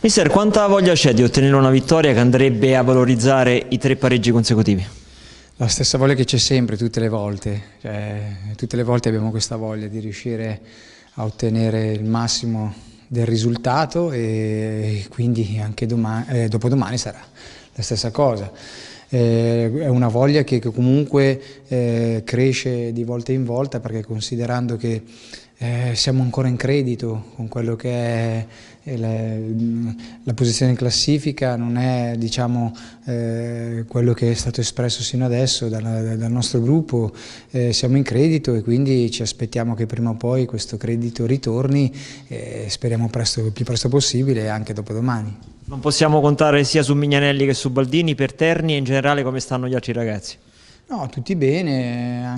Mister, quanta voglia c'è di ottenere una vittoria che andrebbe a valorizzare i tre pareggi consecutivi? La stessa voglia che c'è sempre, tutte le volte. Cioè, tutte le volte abbiamo questa voglia di riuscire a ottenere il massimo del risultato e quindi anche domani, eh, dopodomani sarà la stessa cosa. Eh, è una voglia che, che comunque eh, cresce di volta in volta perché considerando che eh, siamo ancora in credito con quello che è eh, la, la posizione in classifica, non è diciamo, eh, quello che è stato espresso sino adesso dal, dal nostro gruppo, eh, siamo in credito e quindi ci aspettiamo che prima o poi questo credito ritorni, eh, speriamo presto, il più presto possibile anche dopo domani. Non possiamo contare sia su Mignanelli che su Baldini per Terni e in generale come stanno gli altri ragazzi? No, tutti bene,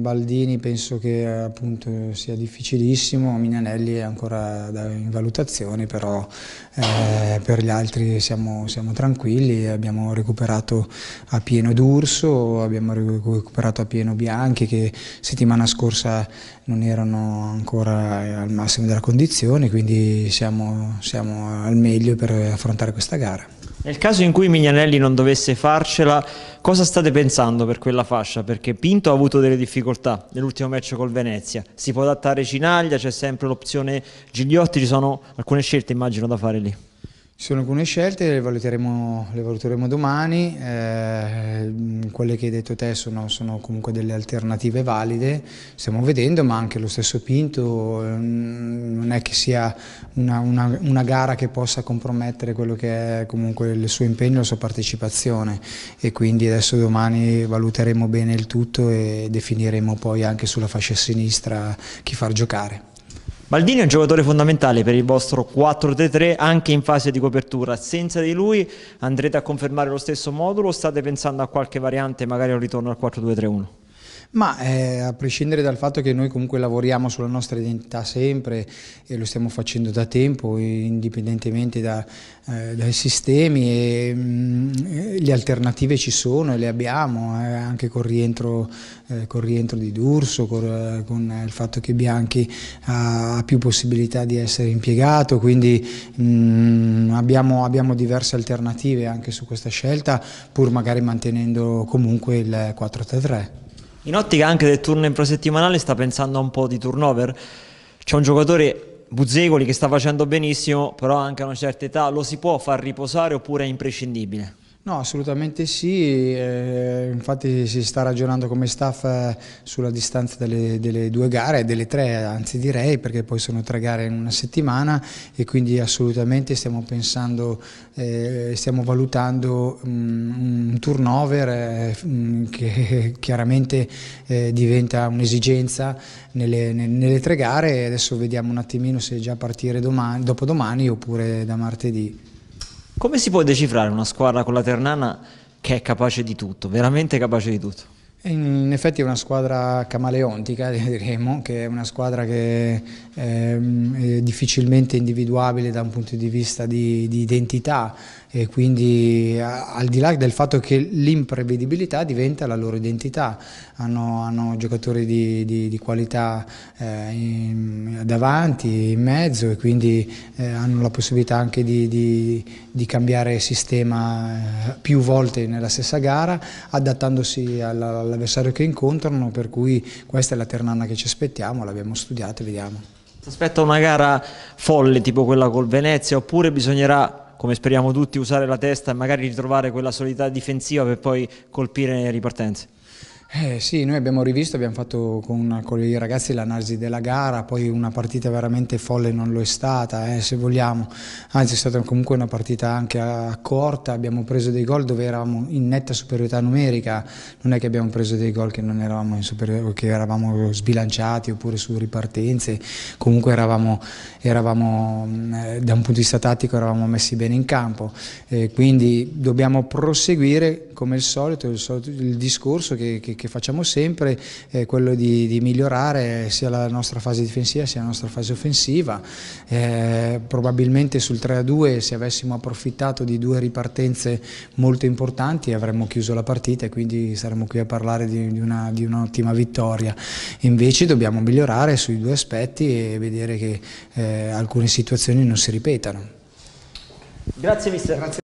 Baldini penso che appunto sia difficilissimo, Minanelli è ancora in valutazione, però eh, per gli altri siamo, siamo, tranquilli, abbiamo recuperato a pieno D'Urso, abbiamo recuperato a pieno Bianchi che settimana scorsa non erano ancora eh, al massimo della condizione, quindi siamo, siamo al meglio per affrontare questa gara. Nel caso in cui Mignanelli non dovesse farcela, cosa state pensando per quella fascia? Perché Pinto ha avuto delle difficoltà nell'ultimo match col Venezia. Si può adattare Cinaglia, c'è sempre l'opzione Gigliotti, ci sono alcune scelte immagino da fare lì. Ci sono alcune scelte, le valuteremo, le valuteremo domani, eh, quelle che hai detto te sono, sono, comunque delle alternative valide, stiamo vedendo, ma anche lo stesso Pinto mm, non è che sia una, una, una gara che possa compromettere quello che è comunque il suo impegno, la sua partecipazione e quindi adesso domani valuteremo bene il tutto e definiremo poi anche sulla fascia sinistra chi far giocare. Baldini è un giocatore fondamentale per il vostro 4-3-3 anche in fase di copertura. Senza di lui andrete a confermare lo stesso modulo o state pensando a qualche variante, magari un ritorno al 4-2-3-1? Ma eh, a prescindere dal fatto che noi comunque lavoriamo sulla nostra identità sempre e lo stiamo facendo da tempo, indipendentemente da, eh, dai sistemi, e, mh, mm, le alternative ci sono e le abbiamo, eh, anche col rientro, eh, col rientro, di D'Urso, col, con il fatto che Bianchi ha, ha, più possibilità di essere impiegato, quindi mh, mm, abbiamo, abbiamo diverse alternative anche su questa scelta, pur magari mantenendo comunque il 4-3-3. In ottica anche del turno infrasettimanale sta pensando a un po' di turnover? C'è un giocatore, Buzzegoli, che sta facendo benissimo, però anche a una certa età lo si può far riposare oppure è imprescindibile? No, assolutamente sì, eh, infatti si sta ragionando come staff eh, sulla distanza delle, delle, due gare, delle tre anzi direi, perché poi sono tre gare in una settimana e quindi assolutamente stiamo pensando, eh, stiamo valutando mh, mm, un turnover mh, eh, mm, che chiaramente eh, diventa un'esigenza nelle, nelle, tre gare e adesso vediamo un attimino se già partire domani, dopodomani oppure da martedì. Come si può decifrare una squadra con la Ternana che è capace di tutto, veramente capace di tutto? In effetti è una squadra camaleontica, diremmo, che è una squadra che ehm, è difficilmente individuabile da un punto di vista di, di identità, e quindi al di là del fatto che l'imprevedibilità diventa la loro identità, hanno, hanno giocatori di, di, di qualità eh, in, davanti, in mezzo e quindi eh, hanno la possibilità anche di, di, cambiare sistema eh, più volte nella stessa gara adattandosi all'avversario che incontrano, per cui questa è la ternana che ci aspettiamo, l'abbiamo studiata e vediamo. Si aspetta una gara folle tipo quella col Venezia oppure bisognerà come speriamo tutti, usare la testa e magari ritrovare quella solidità difensiva per poi colpire le ripartenze. Eh sì, noi abbiamo rivisto, abbiamo fatto con, con i ragazzi l'analisi della gara, poi una partita veramente folle non lo è stata, eh, se vogliamo, anzi è stata comunque una partita anche accorta, eh, abbiamo preso dei gol dove eravamo in netta superiorità numerica, non è che abbiamo preso dei gol che, eravamo, che eravamo, sbilanciati oppure su ripartenze, comunque eravamo, eravamo, mm, eh, da un punto di vista tattico eravamo messi bene in campo, eh, quindi dobbiamo proseguire come al solito il, solito, il discorso che, che, che, facciamo sempre è quello di, di, migliorare sia la nostra fase difensiva sia la nostra fase offensiva. Eh, probabilmente sul 3-2 se avessimo approfittato di due ripartenze molto importanti avremmo chiuso la partita e quindi saremmo qui a parlare di, di un'ottima vittoria. Invece dobbiamo migliorare sui due aspetti e vedere che eh, alcune situazioni non si ripetano. Grazie mister. Grazie.